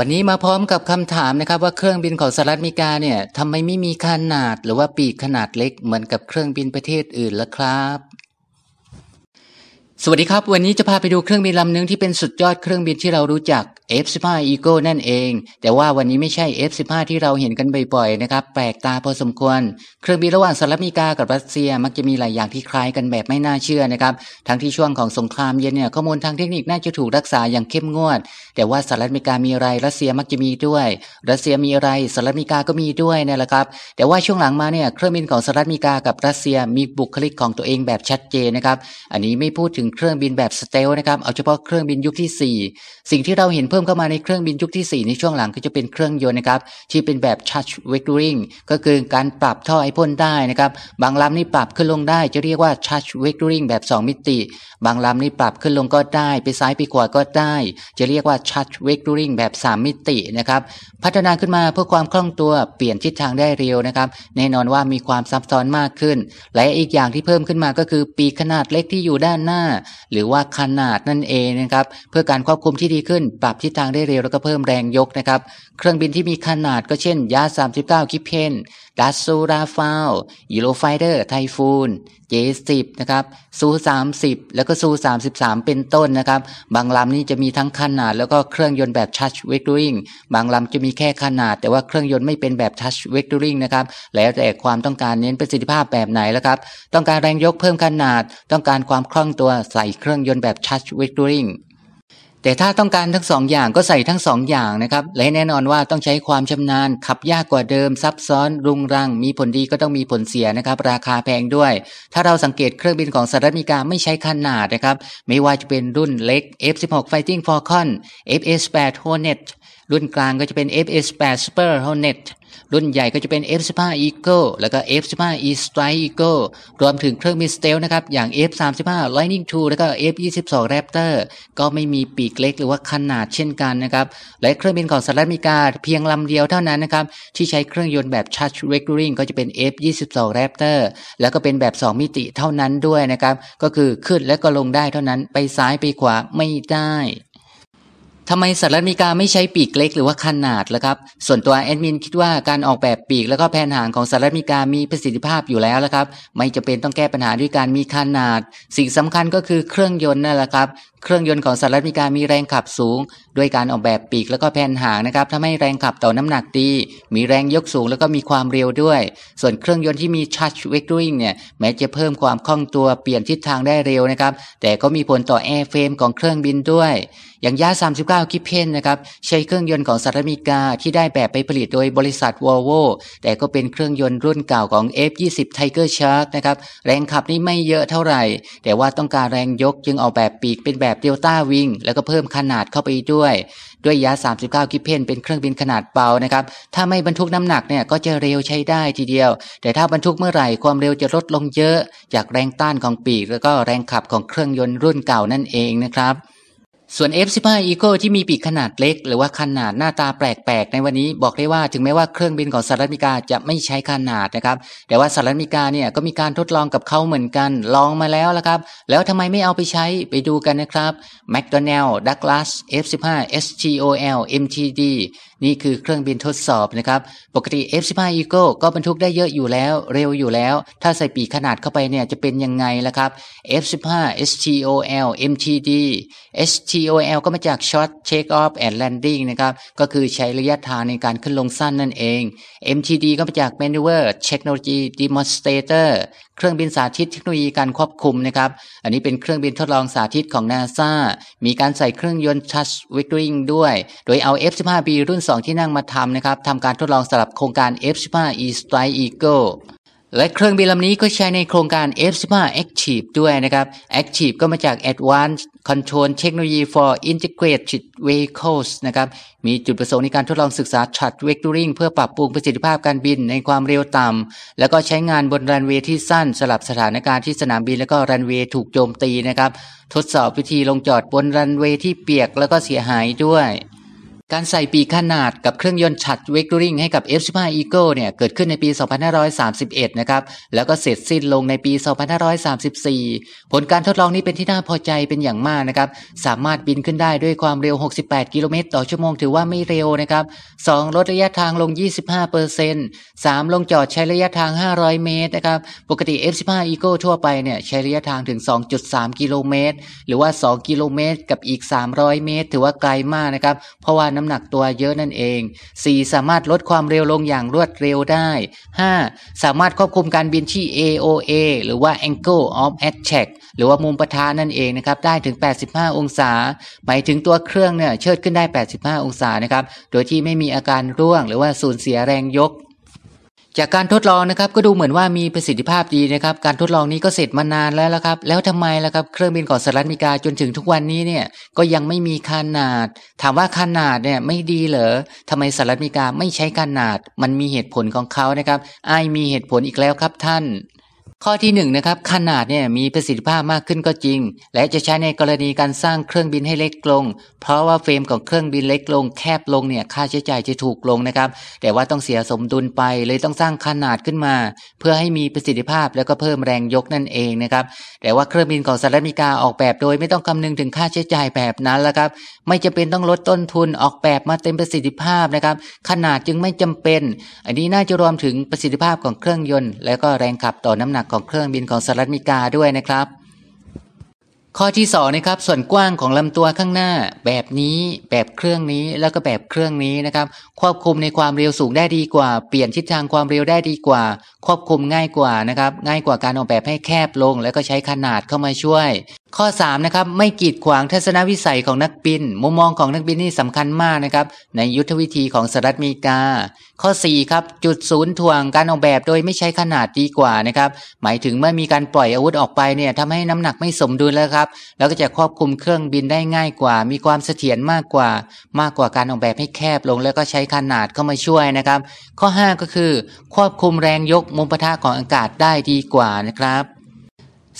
วันนี้มาพร้อมกับคำถามนะครับว่าเครื่องบินของสหรัฐอเมริกาเนี่ยทำไมไม่มีขนาดหรือว่าปีกขนาดเล็กเหมือนกับเครื่องบินประเทศอื่นล่ะครับ สวัสดีครับวันนี้จะพาไปดูเครื่องบินลำหนึ่งที่เป็นสุดยอดเครื่องบินที่เรารู้จัก F15 Eagle นั่นเอง แต่ว่าวันนี้ไม่ใช่ F15 ที่เราเห็นกันบ่อยๆนะครับแปลกตาพอสมควร เครื่องบินระหว่างสหรัฐอเมริกากับรัสเซียมักจะมีหลายอย่างที่คล้ายกันแบบไม่น่าเชื่อนะครับ ทั้งที่ช่วงของสงครามเย็นเนี่ยข้อมูลทางเทคนิคน่าจะถูกรักษาอย่างเข้มงวด แต่ว่าสหรัฐอเมริกามีอะไรรัสเซียมักจะมีด้วย รัสเซียมีอะไรสหรัฐอเมริกาก็มีด้วยนี่แหละครับแต่ว่าช่วงหลังมาเนี่ยเครื่องบินของสหรัฐอเมริกากับรัสเซียมีบุคลิกของตัวเองแบบชัดเจนนะครับอันนี้ไม่พูดถึงเครื่องบินแบบสเตลนะครับเอาเฉพาะเครื่องบินยุคที่ 4 สิ่งที่เราเห็นเพิ่มเข้ามาในเครื่องบินยุคที่ 4 ในช่วงหลังก็จะเป็นเครื่องยนต์นะครับที่เป็นแบบ charge vectoring ก็คือการปรับท่อไอพ่นได้นะครับบางลำนี่ปรับขึ้นลงได้ จะเรียกว่า charge vectoring แบบ 2 มิติ บางลำนี่ปรับขึ้นลงก็ได้ ไปซ้ายไปขวาก็ได้ จะเรียกว่า charge vectoring แบบ 3 มิตินะครับพัฒนาขึ้นมาเพื่อความคล่องตัวเปลี่ยนทิศทางได้เร็วนะครับแน่นอนว่ามีความซับซ้อนมากขึ้น และอีกอย่างที่เพิ่มขึ้นมาก็คือ ปีขนาดเล็กที่อยู่ด้านหน้า หรือว่าขนาดนั่นเองนะครับเพื่อการควบคุมที่ดีขึ้นปรับทิศทางได้เร็วแล้วก็เพิ่มแรงยกนะครับ เครื่องบินที่มีขนาดก็เช่นยาสามคิปเพนดัสซูราฟาวยูโรไฟเดอร์ไทฟูนเจสิบนะครับซูสามสิบแล้วก็ซูสามสิบสามเป็นต้นนะครับ บางลำนี่จะมีทั้งขนาดแล้วก็เครื่องยนต์แบบชัชเวกตูริงบางลำจะมีแค่ขนาดแต่ว่าเครื่องยนต์ไม่เป็นแบบชัชเวกตูริงนะครับแล้วแต่ความต้องการเน้นประสิทธิภาพแบบไหนแล้วครับต้องการแรงยกเพิ่มขนาดต้องการความคล่องตัวใส่เครื่องยนต์แบบชัชเวกตูริงแต่ถ้าต้องการทั้งสองอย่างก็ใส่ทั้งสองอย่างนะครับ และแน่นอนว่าต้องใช้ความชำนาญ ขับยากกว่าเดิมซับซ้อนรุงรัง มีผลดีก็ต้องมีผลเสียนะครับ ราคาแพงด้วย ถ้าเราสังเกตเครื่องบินของสหรัฐอเมริกาไม่ใช้ขนาดนะครับ ไม่ว่าจะเป็นรุ่นเล็ก F16 Fighting Falcon FS8 Hornet รุ่นกลางก็จะเป็น FS8 Super Hornet รุ่นใหญ่ก็จะเป็น F15 Eagle แล้วก็ F15 E Strike Eagle รวมถึงเครื่องมิสเตลนะครับ อย่าง F35 Lightning II แล้วก็ F22 Raptor ก็ไม่มีปีกเล็กหรือว่าขนาดเช่นกันนะครับและเครื่องบินของสหรัฐอเมริกาเพียงลำเดียวเท่านั้นนะครับ ที่ใช้เครื่องยนต์แบบ Charge Recurring ก็จะเป็น F22 Raptor แล้วก็เป็นแบบ 2 มิติเท่านั้นด้วยนะครับ ก็คือขึ้นและก็ลงได้เท่านั้น ไปซ้ายไปขวาไม่ได้ทำไมสหรัฐอเมริกาไม่ใช้ปีกเล็กหรือว่าขนาดล่ะครับส่วนตัวแอดมินคิดว่าการออกแบบปีกแล้วก็แผนหางของสหรัฐอเมริกามีประสิทธิภาพอยู่แล้วละครับ ไม่จำเป็นต้องแก้ปัญหาด้วยการมีขนาด สิ่งสำคัญก็คือเครื่องยนต์นั่นแหละครับเครื่องยนต์ของสหรัฐอเมริกา มีแรงขับสูง ด้วยการออกแบบปีกแล้วก็แผ่นหางนะครับทำให้แรงขับต่อน้ำหนักดี มีแรงยกสูง แล้วก็มีความเร็วด้วย ส่วนเครื่องยนต์ที่มีชาร์จเวกต t ว r เนี่ย แม้จะเพิ่มความคล่องตัวเปลี่ยนทิศทางได้เร็วนะครับ แต่ก็มีผลต่อแอร์เฟรมของเครื่องบินด้วย อย่างยา39คิบเพนนะครับ ใช้เครื่องยนต์ของสหรัฐอเมริกาที่ได้แบบไปผลิตโดยบริษัทวอลโวแต่ก็เป็นเครื่องยนต์รุ่นเก่าของ F20 Tiger Shark นะครับแรงขับนี่ไม่เยอะเท่าไหร่ แต่ว่าต้องการแรงยกจึงออกแบบปีกเป็นแบบบบเดลต้าวิงแล้วก็เพิ่มขนาดเข้าไปด้วย ด้วยยา 39 กิเพนเป็นเครื่องบินขนาดเบานะครับ ถ้าไม่บรรทุกน้ำหนักเนี่ยก็จะเร็วใช้ได้ทีเดียว แต่ถ้าบรรทุกเมื่อไหร่ความเร็วจะลดลงเยอะ จากแรงต้านของปีกแล้วก็แรงขับของเครื่องยนต์รุ่นเก่านั่นเองนะครับส่วน F15 e c o ที่มีปีกขนาดเล็กหรือว่าขนาดหน้าตาแปลกๆในวันนี้ บอกได้ว่าถึงแม้ว่าเครื่องบินของสหรัฐอเมริกาจะไม่ใช้ขนาดนะครับ แต่ว่าสหรัฐอเมริกาเนี่ยก็มีการทดลองกับเขาเหมือนกันลองมาแล้วละครับ แล้วทำไมไม่เอาไปใช้ไปดูกันนะครับ McDonnell Douglas F15 STOL MTD นี่คือเครื่องบินทดสอบนะครับ ปกติ F15 Eagle ก็บรรทุกได้เยอะอยู่แล้ว เร็วอยู่แล้ว ถ้าใส่ปีขนาดเข้าไปเนี่ยจะเป็นยังไงล่ะครับ F15 STOL MTD STOL ก็มาจาก Short Take Off and Landing นะครับ ก็คือใช้ระยะทางในการขึ้นลงสั้นนั่นเอง MTD ก็มาจาก Maneuver Technology Demonstrator เครื่องบินสาธิตเทคโนโลยีการควบคุมนะครับ อันนี้เป็นเครื่องบินทดลองสาธิตของ NASA มีการใส่เครื่องยนต์ Touch w i n g ด้วย โดยเอา F15B รุ่นสองที่นั่งมาทำนะครับ ทำการทดลองสำหรับโครงการ F-15E Strike Eagle และเครื่องบินลำนี้ก็ใช้ในโครงการ F-15 Active ด้วยนะครับ Active ก็มาจาก Advanced Control Technology for Integrated Vehicles นะครับมีจุดประสงค์ในการทดลองศึกษา Shot Vectoring เพื่อปรับปรุงประสิทธิภาพการบินในความเร็วต่ำแล้วก็ใช้งานบนรันเวย์ที่สั้นสลับสถานการณ์ที่สนามบิน แล้วก็รันเวย์ถูกโจมตีนะครับ ทดสอบวิธีลงจอดบนรันเวย์ที่เปียกแล้วก็เสียหายด้วยการใส่ปีกขนาดกับเครื่องยนต์ชัดเวกริงให้กับ F-15 Eagle เนี่ยเกิดขึ้นในปี 2531 นะครับแล้วก็เสร็จสิ้นลงในปี 2534 ผลการทดลองนี้เป็นที่น่าพอใจเป็นอย่างมากนะครับสามารถบินขึ้นได้ด้วยความเร็ว 68 กิโลเมตร ต่อชั่วโมงถือว่าไม่เร็วนะครับ2ลดระยะทางลง 25% 3 ลงจอดใช้ระยะทาง 500 เมตรนะครับปกติ F-15 Eagle ทั่วไปเนี่ยใช้ระยะทางถึง 2.3 กิโลเมตร หรือว่า 2 กิโลเมตรกับอีก 300 เมตร ถือว่าไกลมากนะครับเพราะว่าน้ำหนักตัวเยอะนั่นเอง 4. สามารถลดความเร็วลงอย่างรวดเร็วได้ 5. สามารถควบคุมการบินที่ AOA หรือว่า Angle of Attack หรือว่ามุมประทานั่นเองนะครับ ได้ถึง 85 องศาหมายถึงตัวเครื่องเนี่ย เชิดขึ้นได้ 85 องศานะครับ โดยที่ไม่มีอาการร่วง หรือว่าสูญเสียแรงยกจากการทดลองนะครับก็ดูเหมือนว่ามีประสิทธิภาพดีนะครับ การทดลองนี้ก็เสร็จมานานแล้วละครับแล้วทำไมละครับเครื่องบินของสหรัฐอเมริกาจนถึงทุกวันนี้เนี่ยก็ยังไม่มีขนาด ถามว่าขนาดเนี่ยไม่ดีเหรอทำไมสหรัฐอเมริกาไม่ใช้ขนาดมันมีเหตุผลของเขานะครับไอมีเหตุผลอีกแล้วครับท่านข้อที่1นนะครับขนาดเนี่ยมีประสิทธิภาพมากขึ้นก็จริง และจะใช้ในกรณีการสร้างเครื่องบินให้เล็กลง เพราะว่าเฟรมของเครื่องบินเล็กลง แคบลงเนี่ยค่าใช้จ่ายจะถูกลงนะครับแต่ว่าต้องเสียสมดุลไปเลยต้องสร้างขนาดขึ้นมา เพื่อให้มีประสิทธิภาพแล้วก็เพิ่มแรงยกนั่นเองนะครับแต่ว่าเครื่องบินของสหรัฐอเมริกาออกแบบโดย ไม่ต้องคำนึงถึงค่าใช้จ่ายแบบนั้นแล้วครับไม่จำเป็นต้องลดต้นทุนออกแบบมาเต็มประสิทธิภาพนะครับขนาดจึงไม่จำเป็น อันนี้น่าจะรวมถึงประสิทธิภาพของเครื่องยนต์ แล้วก็แรงขับต่อน้ำหนักของเครื่องบินของสหรัฐอเมริกาด้วยนะครับ ข้อที่2นะครับส่วนกว้างของลำตัวข้างหน้า แบบนี้แบบเครื่องนี้แล้วก็แบบเครื่องนี้นะครับ ควบคุมในความเร็วสูงได้ดีกว่าเปลี่ยนทิศทางความเร็วได้ดีกว่าควบคุมง่ายกว่านะครับง่ายกว่าการออกแบบให้แคบลง แล้วก็ใช้ขนาดเข้ามาช่วยข้อ3นะครับไม่กีดขวางทัศนวิสัยของนักบิน มุมมองของนักบินนี่สำคัญมากนะครับ ในยุทธวิธีของสหรัฐอเมริกา ข้อ4ครับจุดศูนย์ทวงการออกแบบโดยไม่ใช้ขนาดดีกว่านะครับ หมายถึงเมื่อมีการปล่อยอาวุธออกไปเนี่ยทำให้น้ำหนักไม่สมดุลแล้วครับ แล้วก็จะควบคุมเครื่องบินได้ง่ายกว่า มีความเสถียรมากกว่า มากกว่าการออกแบบให้แคบลงแล้วก็ใช้ขนาดเข้ามาช่วยนะครับ ข้อ5ก็คือ ควบคุมแรงยกมุมปะทะของอากาศได้ดีกว่านะครับ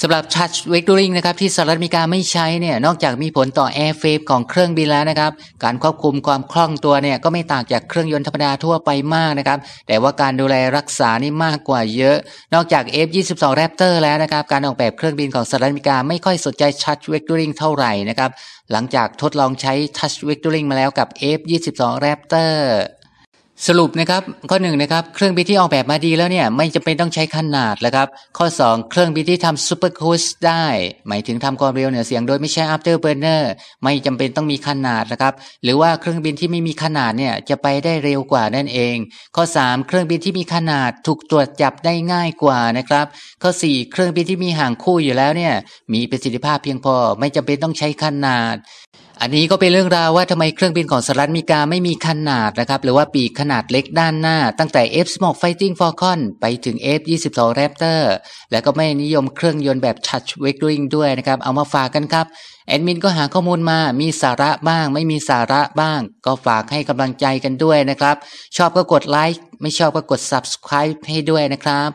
สำหรับชาร์จเวกตูริงนะครับที่สหรัฐอเมริกาไม่ใช้เนี่ยนอกจากมีผลต่อแอร์เฟฟของเครื่องบินแล้วนะครับการควบคุมความคล่องตัวเนี่ยก็ไม่ต่างจากเครื่องยนต์ธรรมดาทั่วไปมากนะครับแต่ว่าการดูแลรักษานี่มากกว่าเยอะ นอกจาก F22 Raptor แล้วนะครับการออกแบบเครื่องบินของสหรัฐอเมริกา ไม่ค่อยสนใจชาร์จเวกตูริงเท่าไหร่นะครับหลังจากทดลองใช้ชัจเวกตูริงมาแล้วกับ F22 Raptor สรุปนะครับข้อ1นนะครับ เครื่องบินที่ออกแบบมาดีแล้วเนี่ยไม่จำเป็นต้องใช้ขนาดแล้วครับ ข้อ 2 เครื่องบินที่ทำซูเปอร์คูสได้ หมายถึงทำความเร็วเหนือเสียงโดยไม่ใช้อัปเตอร์เบอร์เนอร์ไม่จำเป็นต้องมีขนาดนะครับหรือว่าเครื่องบินที่ไม่มีขนาดเนี่ยจะไปได้เร็วกว่านั่นเอง ข้อ3เครื่องบินที่มีขนาดถูกตรวจจับได้ง่ายกว่านะครับข้อ4เครื่องบินที่มีห่างคู่อยู่แล้วเนี่ยมีประสิทธิภาพเพียงพอไม่จำเป็นต้องใช้ขนาดอันนี้ก็เป็นเรื่องราวว่าทำไมเครื่องบินของสหรัฐมีกาไม่มีขนาดนะครับ หรือว่าปีกขนาดเล็กด้านหน้า ตั้งแต่ F-16 Fighting Falcon ไปถึง F-22 Raptor และก็ไม่นิยมเครื่องยนต์แบบ Touch w a k e r i n g ด้วยนะครับ เอามาฝากกันครับ แอดมินก็หาข้อมูลมามีสาระบ้างไม่มีสาระบ้าง ก็ฝากให้กำลังใจกันด้วยนะครับ ชอบก็กดไลค์ไม่ชอบก็กด subscribe ให้ด้วยนะครับ